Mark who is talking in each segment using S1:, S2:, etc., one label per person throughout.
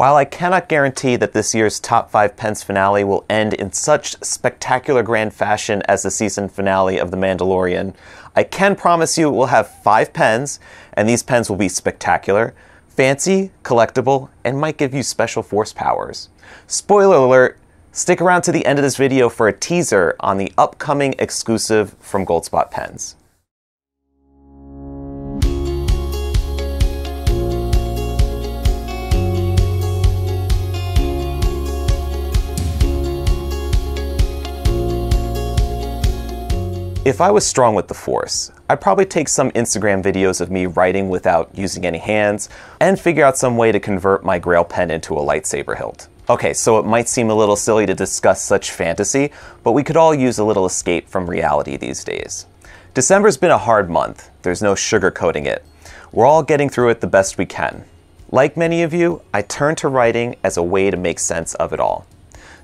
S1: While I cannot guarantee that this year's Top 5 Pence finale will end in such spectacular grand fashion as the season finale of The Mandalorian, I can promise you it will have five pens, and these pens will be spectacular, fancy, collectible, and might give you special force powers. Spoiler alert, stick around to the end of this video for a teaser on the upcoming exclusive from Goldspot Pens. If I was strong with the force, I'd probably take some Instagram videos of me writing without using any hands and figure out some way to convert my grail pen into a lightsaber hilt. Okay, so it might seem a little silly to discuss such fantasy, but we could all use a little escape from reality these days. December's been a hard month, there's no sugarcoating it. We're all getting through it the best we can. Like many of you, I turn to writing as a way to make sense of it all.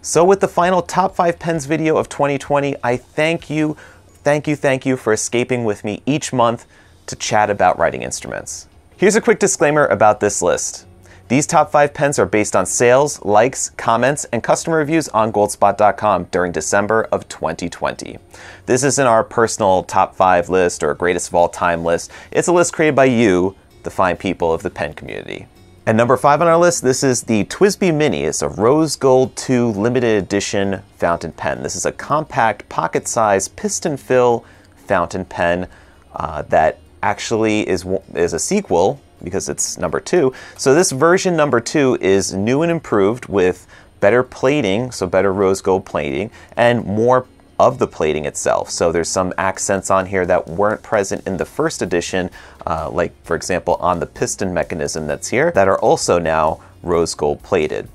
S1: So with the final top 5 pens video of 2020, I thank you thank you, thank you for escaping with me each month to chat about writing instruments. Here's a quick disclaimer about this list. These top five pens are based on sales, likes, comments, and customer reviews on Goldspot.com during December of 2020. This isn't our personal top five list or greatest of all time list. It's a list created by you, the fine people of the pen community. And number five on our list, this is the Twisby Mini. It's a Rose Gold 2 limited edition fountain pen. This is a compact, pocket sized piston fill fountain pen uh, that actually is, is a sequel because it's number two. So, this version number two is new and improved with better plating, so better rose gold plating, and more of the plating itself. So there's some accents on here that weren't present in the first edition, uh, like for example on the piston mechanism that's here, that are also now rose gold plated.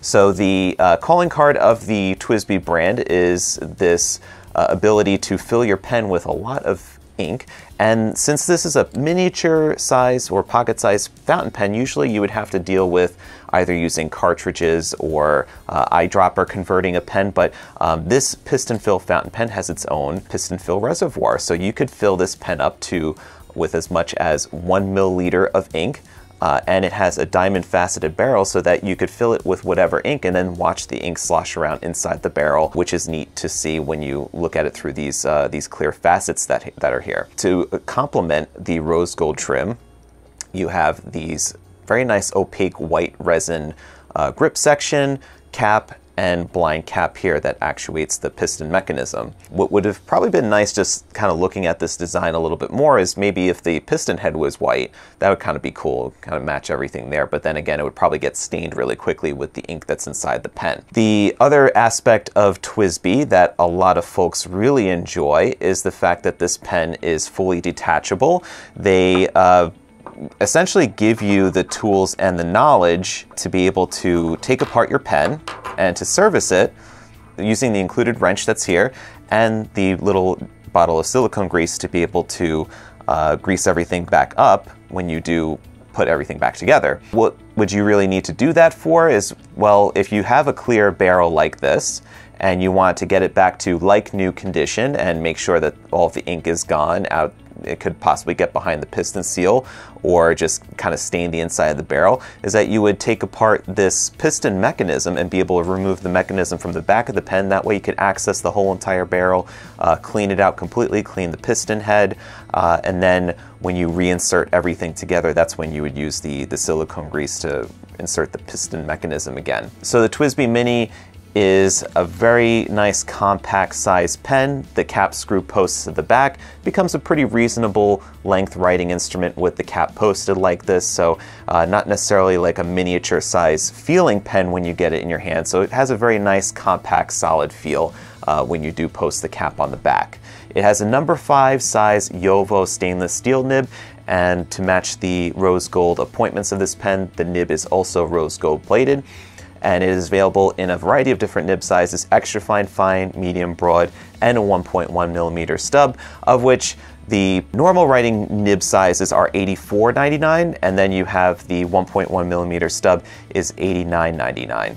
S1: So the uh, calling card of the Twisby brand is this uh, ability to fill your pen with a lot of ink and since this is a miniature size or pocket size fountain pen, usually you would have to deal with either using cartridges or uh, eyedropper converting a pen, but um, this piston fill fountain pen has its own piston fill reservoir. So you could fill this pen up to with as much as one milliliter of ink uh, and it has a diamond faceted barrel so that you could fill it with whatever ink and then watch the ink slosh around inside the barrel, which is neat to see when you look at it through these uh, these clear facets that that are here. To complement the rose gold trim, you have these very nice opaque white resin uh, grip section, cap, and blind cap here that actuates the piston mechanism. What would have probably been nice just kind of looking at this design a little bit more is maybe if the piston head was white, that would kind of be cool, kind of match everything there. But then again, it would probably get stained really quickly with the ink that's inside the pen. The other aspect of Twisby that a lot of folks really enjoy is the fact that this pen is fully detachable. They uh, essentially give you the tools and the knowledge to be able to take apart your pen and to service it using the included wrench that's here and the little bottle of silicone grease to be able to uh, grease everything back up when you do put everything back together. What would you really need to do that for is, well, if you have a clear barrel like this and you want to get it back to like new condition and make sure that all the ink is gone out it could possibly get behind the piston seal or just kind of stain the inside of the barrel is that you would take apart this piston mechanism and be able to remove the mechanism from the back of the pen. That way you could access the whole entire barrel, uh, clean it out completely, clean the piston head, uh, and then when you reinsert everything together, that's when you would use the, the silicone grease to insert the piston mechanism again. So the Twisby Mini is a very nice compact size pen. The cap screw posts to the back, becomes a pretty reasonable length writing instrument with the cap posted like this. So uh, not necessarily like a miniature size feeling pen when you get it in your hand. So it has a very nice compact solid feel uh, when you do post the cap on the back. It has a number five size Yovo stainless steel nib and to match the rose gold appointments of this pen, the nib is also rose gold plated and it is available in a variety of different nib sizes, extra fine, fine, medium, broad, and a 1.1 millimeter stub, of which the normal writing nib sizes are 84.99, and then you have the 1.1 millimeter stub is 89.99.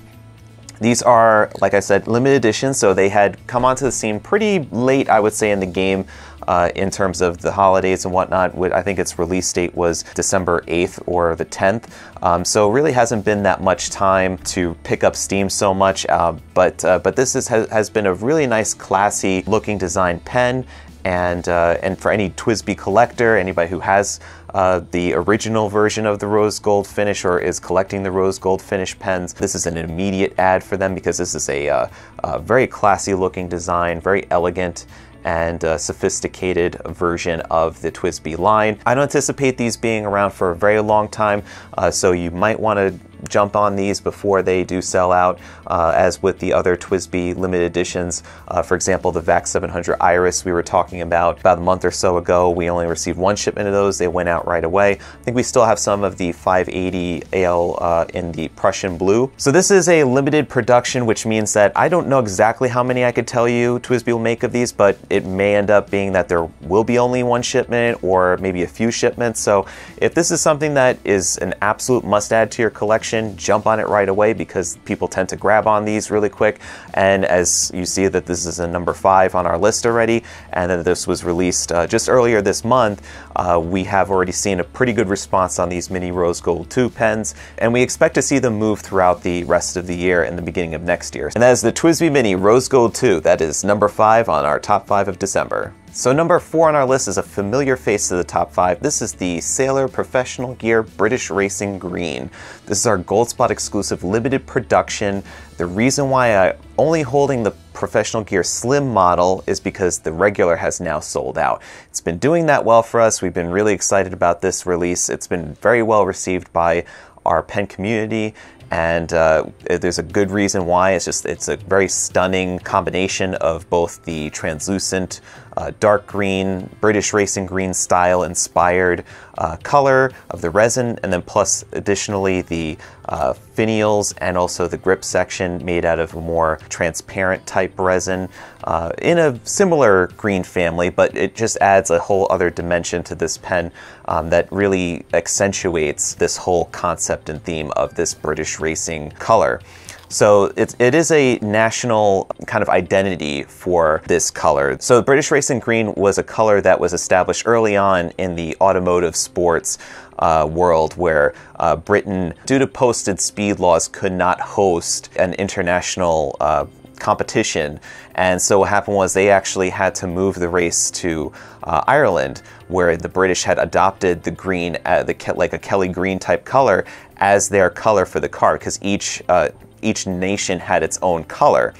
S1: These are, like I said, limited editions, so they had come onto the scene pretty late, I would say, in the game. Uh, in terms of the holidays and whatnot. I think its release date was December 8th or the 10th. Um, so really hasn't been that much time to pick up Steam so much. Uh, but uh, but this is, has, has been a really nice, classy looking design pen and uh, and for any Twisby collector, anybody who has uh, the original version of the rose gold finish or is collecting the rose gold finish pens, this is an immediate ad for them because this is a, uh, a very classy looking design, very elegant and uh, sophisticated version of the Twisby line. I don't anticipate these being around for a very long time, uh, so you might want to jump on these before they do sell out, uh, as with the other Twisby limited editions. Uh, for example, the VAC 700 Iris we were talking about about a month or so ago, we only received one shipment of those. They went out right away. I think we still have some of the 580 AL uh, in the Prussian blue. So this is a limited production, which means that I don't know exactly how many I could tell you Twisby will make of these, but it may end up being that there will be only one shipment or maybe a few shipments. So if this is something that is an absolute must add to your collection, jump on it right away because people tend to grab on these really quick. And as you see that this is a number five on our list already, and that this was released uh, just earlier this month, uh, we have already seen a pretty good response on these mini rose gold 2 pens, and we expect to see them move throughout the rest of the year and the beginning of next year. And that is the Twisby Mini Rose Gold 2, that is number five on our top five of December. So number four on our list is a familiar face to the top five. This is the Sailor Professional Gear British Racing Green. This is our Gold Spot exclusive limited production. The reason why I'm only holding the Professional Gear Slim model is because the regular has now sold out. It's been doing that well for us. We've been really excited about this release. It's been very well received by our pen community and uh, there's a good reason why. It's just it's a very stunning combination of both the translucent uh, dark green, British Racing Green style inspired uh, color of the resin, and then plus additionally the uh, finials and also the grip section made out of a more transparent type resin uh, in a similar green family, but it just adds a whole other dimension to this pen um, that really accentuates this whole concept and theme of this British racing color. So it's, it is a national kind of identity for this color. So British Racing Green was a color that was established early on in the automotive sports uh, world where uh, Britain, due to posted speed laws, could not host an international uh, competition. And so what happened was they actually had to move the race to uh, Ireland, where the British had adopted the green, uh, the like a Kelly green type color, as their color for the car, because each uh, each nation had its own color.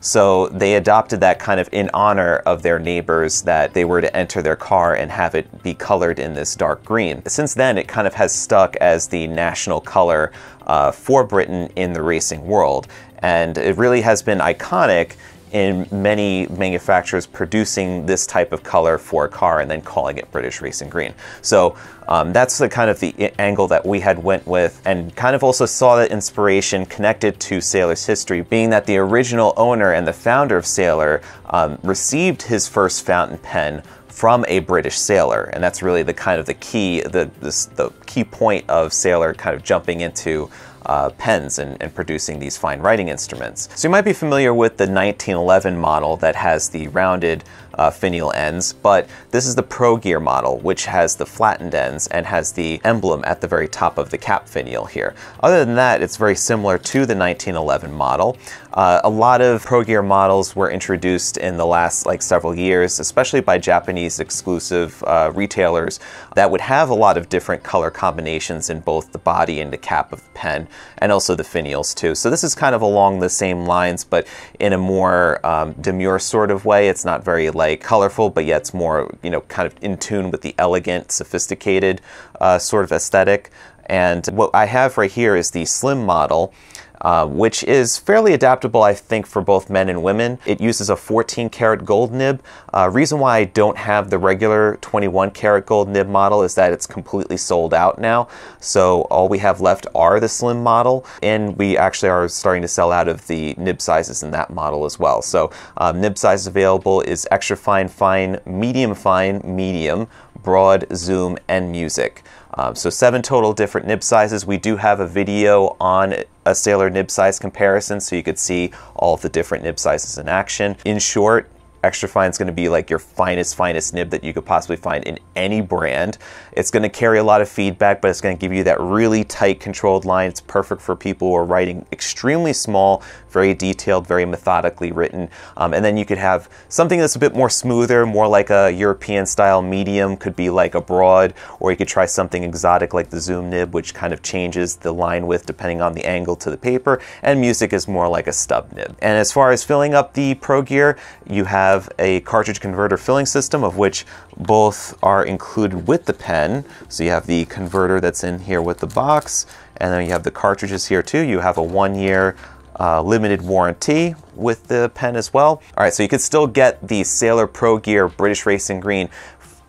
S1: So they adopted that kind of in honor of their neighbors that they were to enter their car and have it be colored in this dark green. Since then, it kind of has stuck as the national color uh, for Britain in the racing world. And it really has been iconic in many manufacturers producing this type of color for a car and then calling it British Racing Green. So um, that's the kind of the angle that we had went with and kind of also saw that inspiration connected to Sailor's history, being that the original owner and the founder of Sailor um, received his first fountain pen from a British sailor, and that's really the kind of the key, the, the, the key point of Sailor kind of jumping into uh, pens and, and, producing these fine writing instruments. So you might be familiar with the 1911 model that has the rounded uh, finial ends, but this is the Pro Gear model, which has the flattened ends and has the emblem at the very top of the cap finial here. Other than that, it's very similar to the 1911 model. Uh, a lot of Pro Gear models were introduced in the last like several years, especially by Japanese exclusive uh, retailers that would have a lot of different color combinations in both the body and the cap of the pen, and also the finials too. So this is kind of along the same lines, but in a more um, demure sort of way. It's not very like like colorful, but yet it's more, you know, kind of in tune with the elegant, sophisticated uh, sort of aesthetic. And what I have right here is the slim model, uh, which is fairly adaptable, I think, for both men and women. It uses a 14 karat gold nib. Uh, reason why I don't have the regular 21 karat gold nib model is that it's completely sold out now. So all we have left are the slim model, and we actually are starting to sell out of the nib sizes in that model as well. So um, nib size available is extra fine, fine, medium fine, medium, broad, zoom, and music. Um, so seven total different nib sizes. We do have a video on a sailor nib size comparison so you could see all of the different nib sizes in action. In short, Extra Fine is going to be like your finest, finest nib that you could possibly find in any brand. It's going to carry a lot of feedback, but it's going to give you that really tight, controlled line. It's perfect for people who are writing extremely small, very detailed, very methodically written. Um, and then you could have something that's a bit more smoother, more like a European style medium, could be like a broad, or you could try something exotic like the zoom nib, which kind of changes the line width depending on the angle to the paper. And music is more like a stub nib. And as far as filling up the Pro Gear, you have have a cartridge converter filling system of which both are included with the pen. So you have the converter that's in here with the box, and then you have the cartridges here too. You have a one year uh, limited warranty with the pen as well. All right, so you could still get the Sailor Pro Gear British Racing Green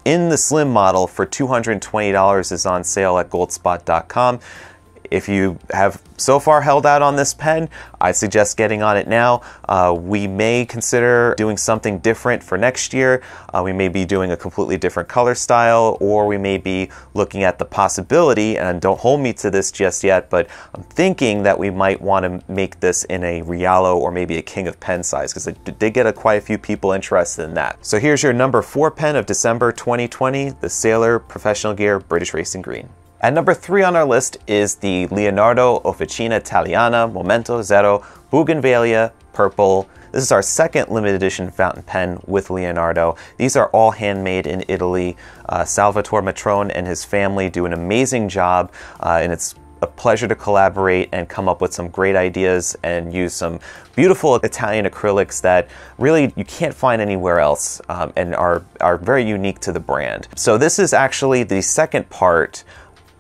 S1: in the slim model for $220 is on sale at goldspot.com. If you have so far held out on this pen, I suggest getting on it now. Uh, we may consider doing something different for next year. Uh, we may be doing a completely different color style, or we may be looking at the possibility, and don't hold me to this just yet, but I'm thinking that we might want to make this in a Rialo, or maybe a King of Pen size, because I did get a, quite a few people interested in that. So here's your number four pen of December 2020, the Sailor Professional Gear British Racing Green. At number three on our list is the Leonardo Officina Italiana Momento Zero Bougainvillea Purple. This is our second limited edition fountain pen with Leonardo. These are all handmade in Italy. Uh, Salvatore Matrone and his family do an amazing job, uh, and it's a pleasure to collaborate and come up with some great ideas and use some beautiful Italian acrylics that really you can't find anywhere else um, and are, are very unique to the brand. So this is actually the second part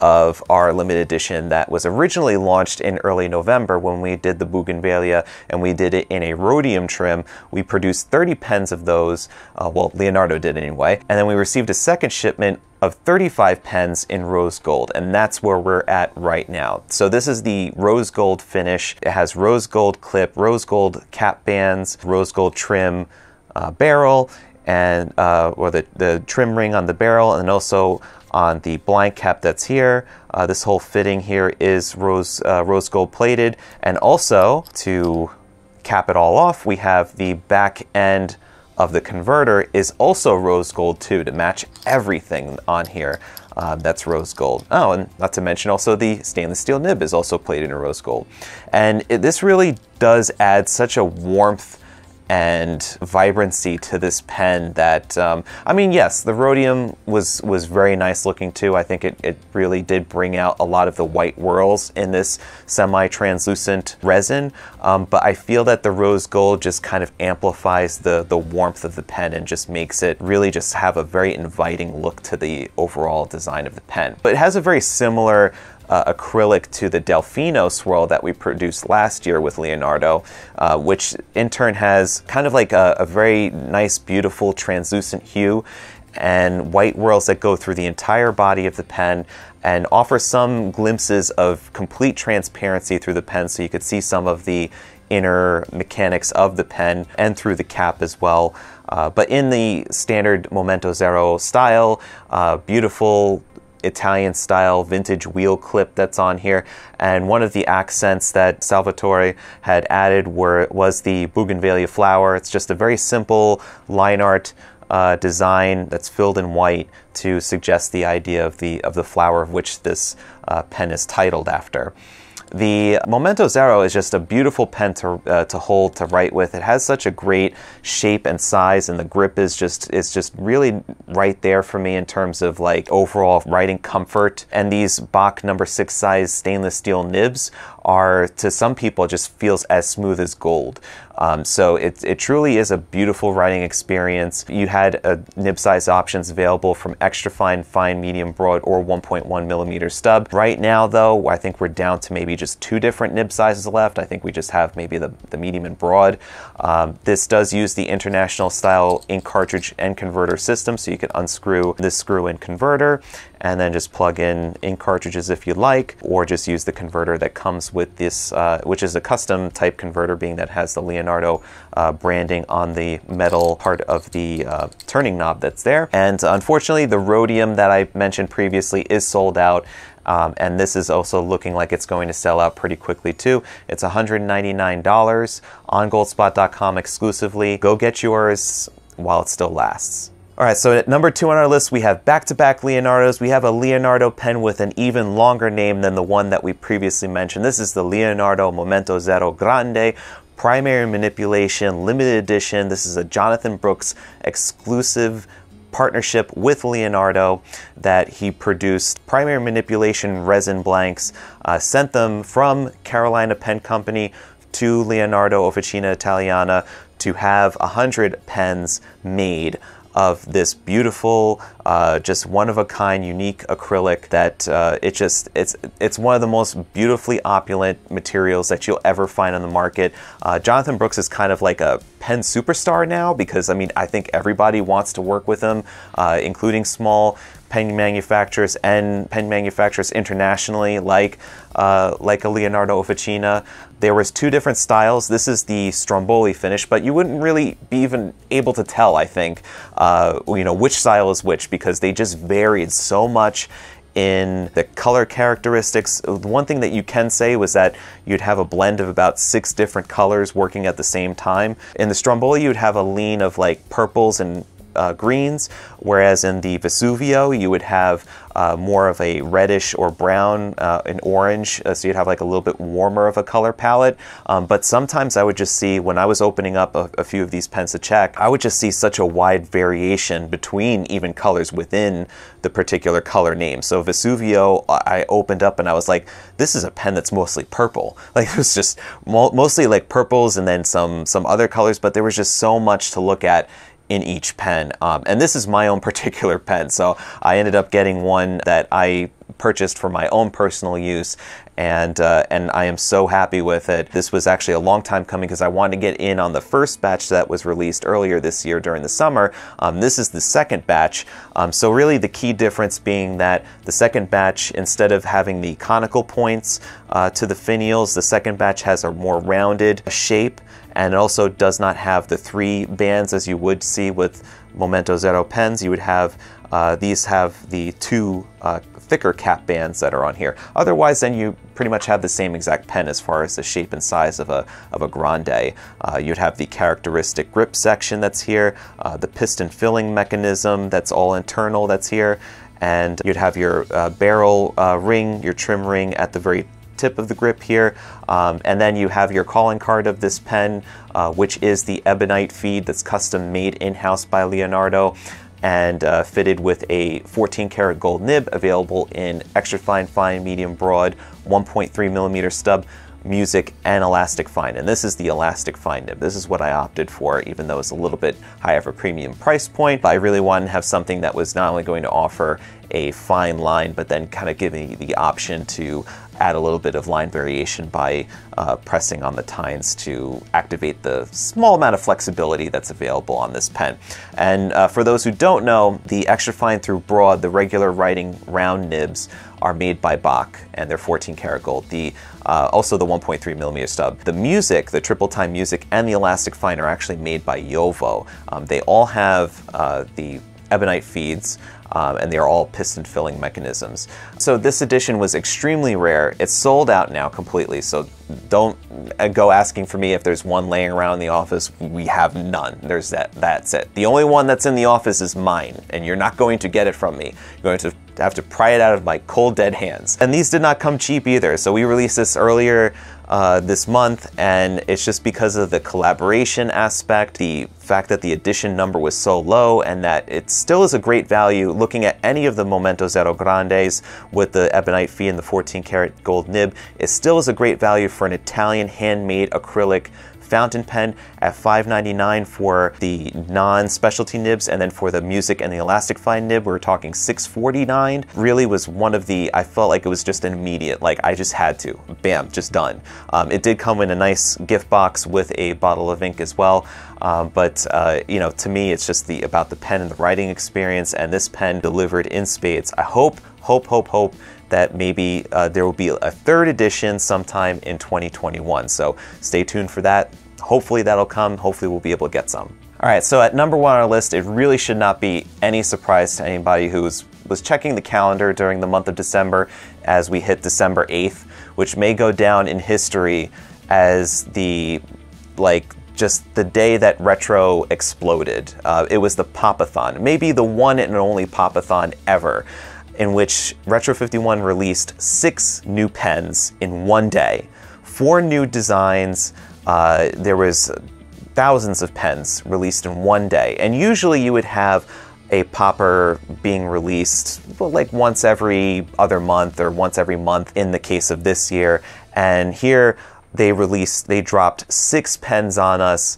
S1: of our limited edition that was originally launched in early November when we did the Bougainvillea and we did it in a rhodium trim. We produced 30 pens of those, uh, well, Leonardo did anyway, and then we received a second shipment of 35 pens in rose gold, and that's where we're at right now. So this is the rose gold finish. It has rose gold clip, rose gold cap bands, rose gold trim uh, barrel, and uh, or the, the trim ring on the barrel, and also on the blind cap that's here. Uh, this whole fitting here is rose, uh, rose gold plated. And also to cap it all off, we have the back end of the converter is also rose gold too to match everything on here. Uh, that's rose gold. Oh, and not to mention also the stainless steel nib is also plated in rose gold. And it, this really does add such a warmth and vibrancy to this pen that um, I mean yes the rhodium was was very nice looking too I think it, it really did bring out a lot of the white whorls in this semi-translucent resin um, but I feel that the rose gold just kind of amplifies the the warmth of the pen and just makes it really just have a very inviting look to the overall design of the pen but it has a very similar uh, acrylic to the Delfino swirl that we produced last year with Leonardo, uh, which in turn has kind of like a, a very nice, beautiful translucent hue and white whorls that go through the entire body of the pen and offer some glimpses of complete transparency through the pen so you could see some of the inner mechanics of the pen and through the cap as well. Uh, but in the standard Momento Zero style, uh, beautiful Italian style vintage wheel clip that's on here. And one of the accents that Salvatore had added were, was the Bougainvillea flower. It's just a very simple line art uh, design that's filled in white to suggest the idea of the, of the flower of which this uh, pen is titled after. The Memento Zero is just a beautiful pen to, uh, to hold, to write with. It has such a great shape and size, and the grip is just is just really right there for me in terms of like overall writing comfort. And these Bach number six size stainless steel nibs are to some people just feels as smooth as gold. Um, so it, it truly is a beautiful writing experience. You had a uh, nib size options available from extra fine, fine, medium, broad, or 1.1 millimeter stub. Right now, though, I think we're down to maybe just two different nib sizes left. I think we just have maybe the, the medium and broad. Um, this does use the international style ink cartridge and converter system, so you can unscrew this screw in converter and then just plug in ink cartridges if you like, or just use the converter that comes with this, uh, which is a custom type converter being that has the Leonardo uh, branding on the metal part of the uh, turning knob that's there. And unfortunately, the rhodium that I mentioned previously is sold out. Um, and this is also looking like it's going to sell out pretty quickly too. It's $199 on goldspot.com exclusively. Go get yours while it still lasts. All right, so at number two on our list, we have back to back Leonardos. We have a Leonardo pen with an even longer name than the one that we previously mentioned. This is the Leonardo Momento Zero Grande Primary Manipulation Limited Edition. This is a Jonathan Brooks exclusive partnership with Leonardo that he produced primary manipulation resin blanks, uh, sent them from Carolina Pen Company to Leonardo Officina Italiana to have 100 pens made of this beautiful, uh, just one of a kind, unique acrylic that uh, it just it's it's one of the most beautifully opulent materials that you'll ever find on the market. Uh, Jonathan Brooks is kind of like a pen superstar now because I mean I think everybody wants to work with him, uh, including small pen manufacturers and pen manufacturers internationally, like uh, like a Leonardo Officina. There was two different styles. This is the Stromboli finish, but you wouldn't really be even able to tell, I think, uh, you know, which style is which because they just varied so much in the color characteristics. One thing that you can say was that you'd have a blend of about six different colors working at the same time. In the Stromboli, you'd have a lean of like purples and uh, greens, whereas in the Vesuvio, you would have uh, more of a reddish or brown uh, and orange, uh, so you'd have like a little bit warmer of a color palette. Um, but sometimes I would just see, when I was opening up a, a few of these pens to check, I would just see such a wide variation between even colors within the particular color name. So Vesuvio, uh, I opened up and I was like, this is a pen that's mostly purple. Like it was just mo mostly like purples and then some some other colors, but there was just so much to look at in each pen. Um, and this is my own particular pen, so I ended up getting one that I purchased for my own personal use and uh, and I am so happy with it. This was actually a long time coming because I wanted to get in on the first batch that was released earlier this year during the summer. Um, this is the second batch. Um, so really the key difference being that the second batch, instead of having the conical points uh, to the finials, the second batch has a more rounded shape and it also does not have the three bands as you would see with Momento Zero pens. You would have, uh, these have the two uh, thicker cap bands that are on here. Otherwise, then you pretty much have the same exact pen as far as the shape and size of a, of a Grande. Uh, you'd have the characteristic grip section that's here, uh, the piston filling mechanism that's all internal that's here, and you'd have your uh, barrel uh, ring, your trim ring at the very tip of the grip here. Um, and then you have your calling card of this pen, uh, which is the Ebonite feed that's custom made in-house by Leonardo and uh, fitted with a 14 karat gold nib available in extra fine, fine, medium, broad, 1.3 millimeter stub music, and elastic fine. And this is the elastic fine nib. This is what I opted for, even though it's a little bit higher of a premium price point. But I really wanted to have something that was not only going to offer a fine line, but then kind of give me the option to add a little bit of line variation by uh, pressing on the tines to activate the small amount of flexibility that's available on this pen. And uh, for those who don't know, the extra fine through broad, the regular writing round nibs are made by Bach and they're 14 karat gold. The uh, also the 1.3 millimeter stub. The music, the triple time music, and the elastic fine are actually made by Yovo. Um, they all have uh, the ebonite feeds. Um, and they are all piston filling mechanisms. So this edition was extremely rare. It's sold out now completely, so don't uh, go asking for me if there's one laying around in the office. We have none. There's that. That's it. The only one that's in the office is mine, and you're not going to get it from me. You're going to to have to pry it out of my cold dead hands. And these did not come cheap either, so we released this earlier uh, this month and it's just because of the collaboration aspect, the fact that the edition number was so low and that it still is a great value looking at any of the Momentos Zero Grandes with the Ebonite Fee and the 14 karat gold nib, it still is a great value for an Italian handmade acrylic fountain pen at $5.99 for the non-specialty nibs, and then for the music and the fine nib, we are talking $6.49. Really was one of the, I felt like it was just an immediate, like I just had to, bam, just done. Um, it did come in a nice gift box with a bottle of ink as well. Um, but uh, you know, to me, it's just the about the pen and the writing experience, and this pen delivered in spades. I hope, hope, hope, hope that maybe uh, there will be a third edition sometime in 2021. So stay tuned for that. Hopefully that'll come. Hopefully we'll be able to get some. All right, so at number one on our list, it really should not be any surprise to anybody who was checking the calendar during the month of December as we hit December 8th, which may go down in history as the like just the day that retro exploded. Uh, it was the Popathon, maybe the one and only Popathon ever in which Retro 51 released six new pens in one day, four new designs. Uh, there was thousands of pens released in one day, and usually you would have a popper being released well, like once every other month or once every month in the case of this year. And here they released, they dropped six pens on us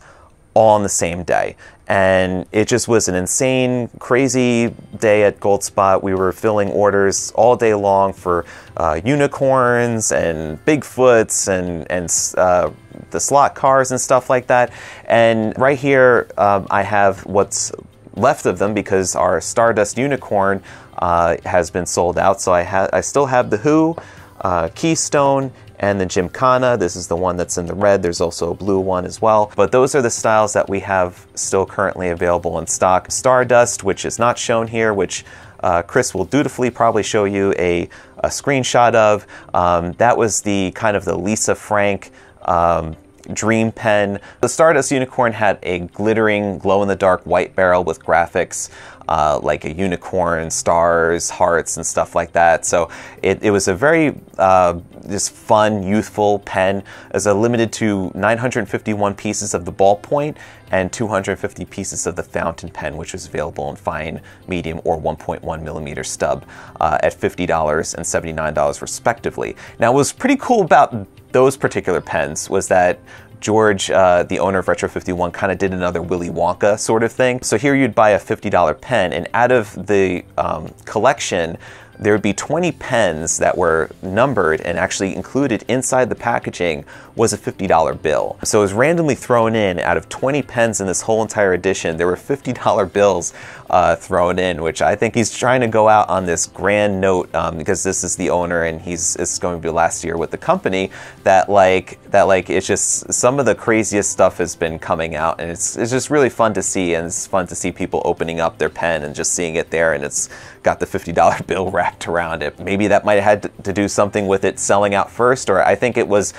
S1: all on the same day and it just was an insane, crazy day at Gold Spot. We were filling orders all day long for uh, unicorns and Bigfoots and and uh, the slot cars and stuff like that. And right here, um, I have what's left of them because our Stardust Unicorn uh, has been sold out. So I ha- I still have the Who, uh, Keystone, and the Gymkhana. This is the one that's in the red. There's also a blue one as well. But those are the styles that we have still currently available in stock. Stardust, which is not shown here, which uh, Chris will dutifully probably show you a, a screenshot of. Um, that was the kind of the Lisa Frank um, dream pen. The Stardust Unicorn had a glittering glow-in-the-dark white barrel with graphics uh, like a unicorn, stars, hearts, and stuff like that. So it, it was a very uh, just fun, youthful pen. was uh, limited to 951 pieces of the ballpoint and 250 pieces of the fountain pen, which was available in fine, medium, or 1.1 millimeter stub uh, at $50 and $79 respectively. Now, what was pretty cool about those particular pens was that George, uh, the owner of Retro 51, kind of did another Willy Wonka sort of thing. So here you'd buy a $50 pen, and out of the um, collection, there would be 20 pens that were numbered and actually included inside the packaging was a $50 bill. So it was randomly thrown in out of 20 pens in this whole entire edition. There were $50 bills uh, thrown in, which I think he's trying to go out on this grand note um, because this is the owner and he's it's going to be last year with the company that like that like it's just some of the craziest stuff has been coming out and it's it's just really fun to see and it's fun to see people opening up their pen and just seeing it there and it's got the $50 bill wrapped act around it. Maybe that might have had to do something with it selling out first, or I think it was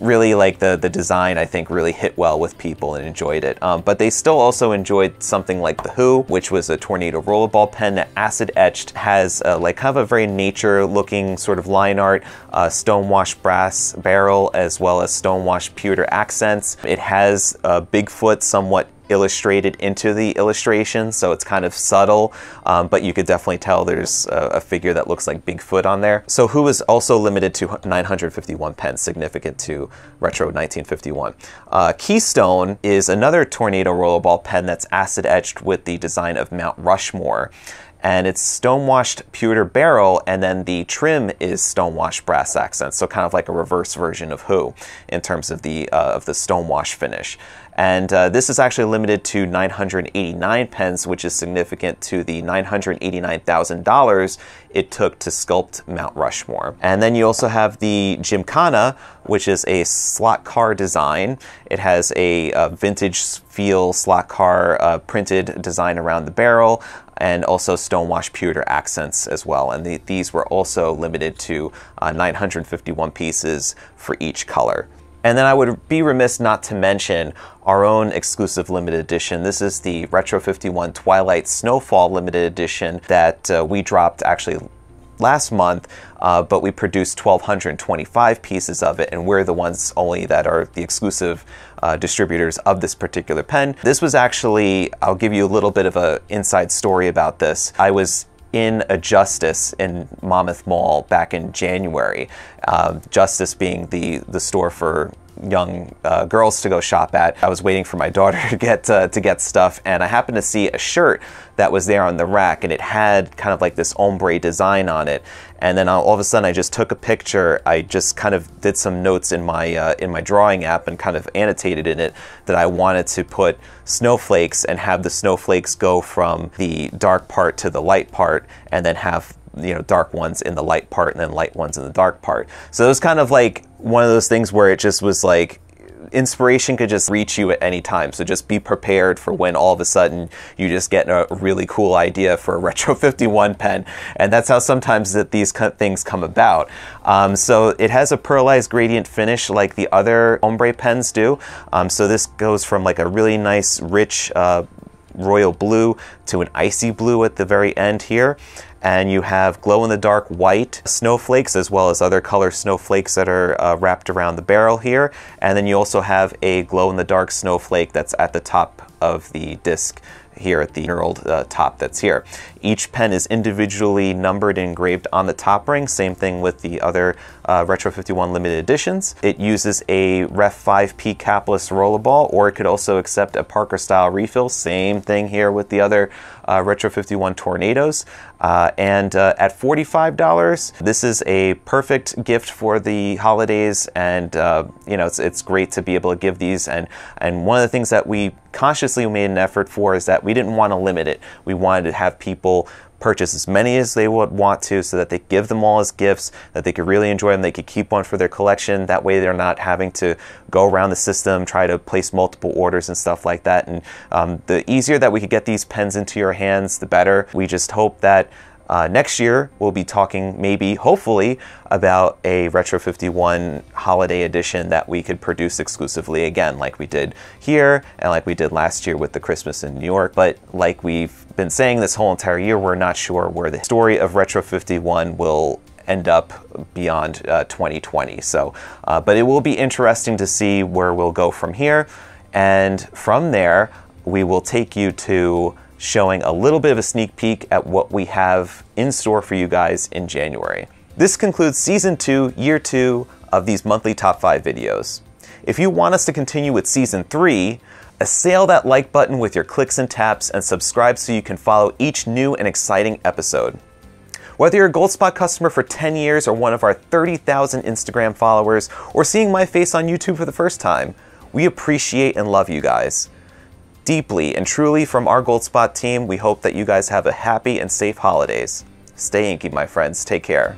S1: really like the the design I think really hit well with people and enjoyed it. Um, but they still also enjoyed something like the Who, which was a tornado rollerball pen that acid etched has uh, like kind of a very nature looking sort of line art, uh, stonewashed brass barrel as well as stonewashed pewter accents. It has uh, Bigfoot somewhat illustrated into the illustration, so it's kind of subtle, um, but you could definitely tell there's a, a, figure that looks like Bigfoot on there. So who is also limited to 951 pens, significant to retro 1951. Uh, Keystone is another tornado rollerball pen that's acid etched with the design of Mount Rushmore and it's stonewashed pewter barrel, and then the trim is stonewashed brass accents, so kind of like a reverse version of Who in terms of the uh, of the stonewash finish. And uh, this is actually limited to 989 pence, which is significant to the $989,000 it took to sculpt Mount Rushmore. And then you also have the Gymkhana, which is a slot car design. It has a, a vintage feel slot car uh, printed design around the barrel and also stonewash pewter accents as well. And the, these were also limited to uh, 951 pieces for each color. And then I would be remiss not to mention our own exclusive limited edition. This is the Retro 51 Twilight Snowfall limited edition that uh, we dropped actually last month, uh, but we produced 1,225 pieces of it, and we're the ones only that are the exclusive uh, distributors of this particular pen. This was actually, I'll give you a little bit of an inside story about this. I was in a Justice in Monmouth Mall back in January. Uh, Justice being the, the store for young uh, girls to go shop at. I was waiting for my daughter to get uh, to get stuff, and I happened to see a shirt that was there on the rack, and it had kind of like this ombre design on it. And then uh, all of a sudden, I just took a picture. I just kind of did some notes in my uh, in my drawing app and kind of annotated in it that I wanted to put snowflakes and have the snowflakes go from the dark part to the light part, and then have you know dark ones in the light part and then light ones in the dark part so it was kind of like one of those things where it just was like inspiration could just reach you at any time so just be prepared for when all of a sudden you just get a really cool idea for a retro 51 pen and that's how sometimes that these things come about um, so it has a pearlized gradient finish like the other ombre pens do um, so this goes from like a really nice rich uh, royal blue to an icy blue at the very end here and you have glow in the dark white snowflakes as well as other color snowflakes that are uh, wrapped around the barrel here. And then you also have a glow in the dark snowflake that's at the top of the disc here at the knurled uh, top that's here. Each pen is individually numbered and engraved on the top ring, same thing with the other uh, Retro 51 limited editions. It uses a Ref 5P capless rollerball, or it could also accept a Parker style refill, same thing here with the other uh, Retro 51 Tornadoes. Uh, and uh, at $45, this is a perfect gift for the holidays. And, you know, it's, it's great to be able to give these. And, and one of the things that we consciously made an effort for is that we didn't want to limit it. We wanted to have people purchase as many as they would want to so that they give them all as gifts, that they could really enjoy them, they could keep one for their collection. That way they're not having to go around the system, try to place multiple orders and stuff like that. And um, the easier that we could get these pens into your hands, the better. We just hope that uh, next year, we'll be talking maybe, hopefully, about a Retro 51 holiday edition that we could produce exclusively again, like we did here and like we did last year with the Christmas in New York, but like we've been saying this whole entire year, we're not sure where the story of Retro 51 will end up beyond uh, 2020. So, uh, but it will be interesting to see where we'll go from here. And from there, we will take you to showing a little bit of a sneak peek at what we have in store for you guys in January. This concludes season two, year two of these monthly top five videos. If you want us to continue with season three, Assail that like button with your clicks and taps and subscribe so you can follow each new and exciting episode. Whether you're a Goldspot customer for 10 years or one of our 30,000 Instagram followers or seeing my face on YouTube for the first time, we appreciate and love you guys. Deeply and truly from our Goldspot team, we hope that you guys have a happy and safe holidays. Stay inky, my friends. Take care.